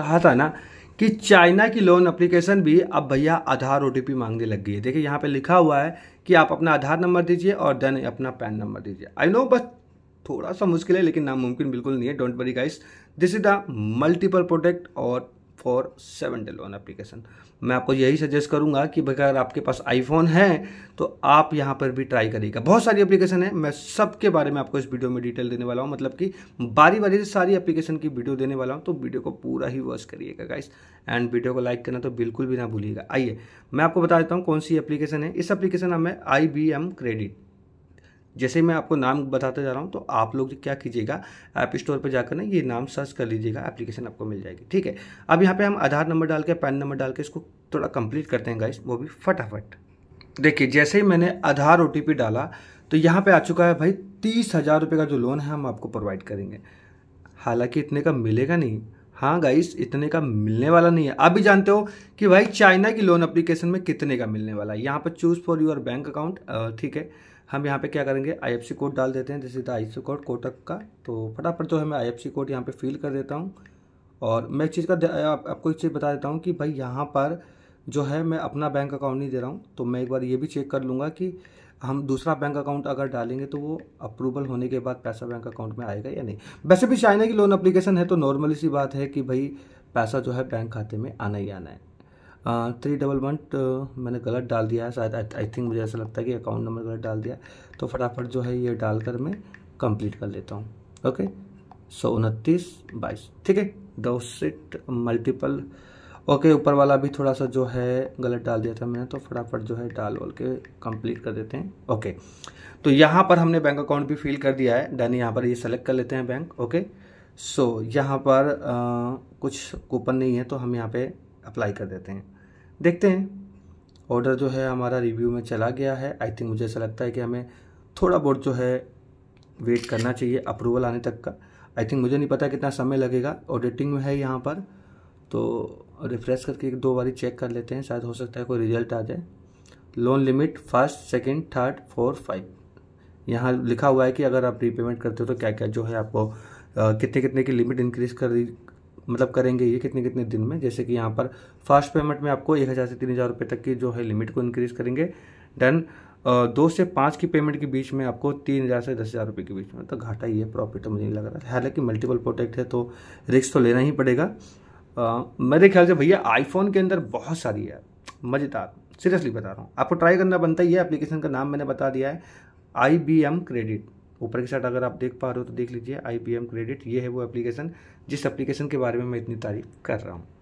कहा था ना कि चाइना की लोन एप्लीकेशन भी अब भैया आधार ओ मांगने लग गई है देखिए यहाँ पे लिखा हुआ है कि आप अपना आधार नंबर दीजिए और देन अपना पैन नंबर दीजिए आई नो बस थोड़ा सा मुश्किल है लेकिन नामुमकिन बिल्कुल नहीं है don't worry guys this is the multiple product और for seven day one application मैं आपको यही सजेस्ट करूंगा कि अगर आपके पास आईफोन है तो आप यहाँ पर भी ट्राई करिएगा बहुत सारी एप्लीकेशन है मैं सबके बारे में आपको इस वीडियो में डिटेल देने वाला हूँ मतलब कि बारी बारी से सारी एप्लीकेशन की वीडियो देने वाला हूँ तो वीडियो को पूरा ही वॉच करिएगा गाइस एंड वीडियो को लाइक करना तो बिल्कुल भी ना भूलिएगा आइए मैं आपको बता देता हूँ कौन सी एप्लीकेशन है इस एप्लीकेशन का नाम है आई क्रेडिट जैसे मैं आपको नाम बताते जा रहा हूँ तो आप लोग क्या कीजिएगा ऐप स्टोर पर जाकर ना ये नाम सर्च कर लीजिएगा एप्लीकेशन आपको मिल जाएगी ठीक है अब यहाँ पे हम आधार नंबर डाल के पैन नंबर डाल के इसको थोड़ा कंप्लीट करते हैं गाइस वो भी फटाफट देखिए जैसे ही मैंने आधार ओ डाला तो यहाँ पर आ चुका है भाई तीस हज़ार रुपये का जो लोन है हम आपको प्रोवाइड करेंगे हालांकि इतने का मिलेगा नहीं हाँ गाइस इतने का मिलने वाला नहीं है आप भी जानते हो कि भाई चाइना की लोन एप्लीकेशन में कितने का मिलने वाला है यहाँ पर choose for your bank account ठीक है हम यहाँ पे क्या करेंगे आईएफसी कोड डाल देते हैं जैसे आई सी कोड कोटक का तो फटाफट जो है मैं आईएफसी कोड यहाँ पे फिल कर देता हूँ और मैं एक चीज़ का आप, आपको एक चीज़ बता देता हूँ कि भाई यहाँ पर जो है मैं अपना बैंक अकाउंट नहीं दे रहा हूँ तो मैं एक बार ये भी चेक कर लूँगा कि हम दूसरा बैंक अकाउंट अगर डालेंगे तो वो अप्रूवल होने के बाद पैसा बैंक अकाउंट में आएगा या नहीं वैसे भी चाइना की लोन अप्लीकेशन है तो नॉर्मली सी बात है कि भाई पैसा जो है बैंक खाते में आना ही आना है थ्री डबल वन मैंने गलत डाल दिया है शायद आई थिंक मुझे ऐसा लगता है कि अकाउंट नंबर गलत डाल दिया तो फटाफट जो है ये डालकर मैं कंप्लीट कर लेता हूँ ओके सौ उनतीस बाईस ठीक है दो सेट मल्टीपल ओके ऊपर वाला भी थोड़ा सा जो है गलत डाल दिया था मैंने तो फटाफट जो है डाल वाल के कंप्लीट कर देते हैं ओके तो यहाँ पर हमने बैंक अकाउंट भी फिल कर दिया है डन यहाँ पर ये सेलेक्ट कर लेते हैं बैंक ओके सो यहाँ पर आ, कुछ कूपन नहीं है तो हम यहाँ पे अप्लाई कर देते हैं देखते हैं ऑर्डर जो है हमारा रिव्यू में चला गया है आई थिंक मुझे ऐसा लगता है कि हमें थोड़ा बहुत जो है वेट करना चाहिए अप्रूवल आने तक का आई थिंक मुझे नहीं पता कितना समय लगेगा ऑडिटिंग में है यहाँ पर तो रिफ्रेश करके एक दो बारी चेक कर लेते हैं शायद हो सकता है कोई रिजल्ट आ जाए loan limit first second third four five यहाँ लिखा हुआ है कि अगर आप रीपेमेंट करते हो तो क्या क्या जो है आपको कितने कितने की लिमिट इंक्रीज कर मतलब करेंगे ये कितने कितने दिन में जैसे कि यहाँ पर फास्ट पेमेंट में आपको एक हज़ार से तीन हज़ार रुपये तक की जो है लिमिट को इंक्रीज़ करेंगे डन दो से पाँच की पेमेंट के बीच में आपको तीन हज़ार से दस हज़ार रुपये के बीच में तो घाटा ही है प्रॉफिट तो मुझे नहीं लग रहा है हालांकि मल्टीपल प्रोडक्ट है तो रिस्क तो लेना ही पड़ेगा मेरे ख्याल से भैया आईफोन के अंदर बहुत सारी है मज़ेदार सीरियसली बता रहा हूँ आपको ट्राई करना बनता ही है एप्लीकेशन का नाम मैंने बता दिया है आई बी एम क्रेडिट ऊपर के साइड अगर आप देख पा रहे हो तो देख लीजिए आई क्रेडिट ये है वो एप्लीकेशन जिस एप्लीकेशन के बारे में मैं इतनी तारीफ कर रहा हूँ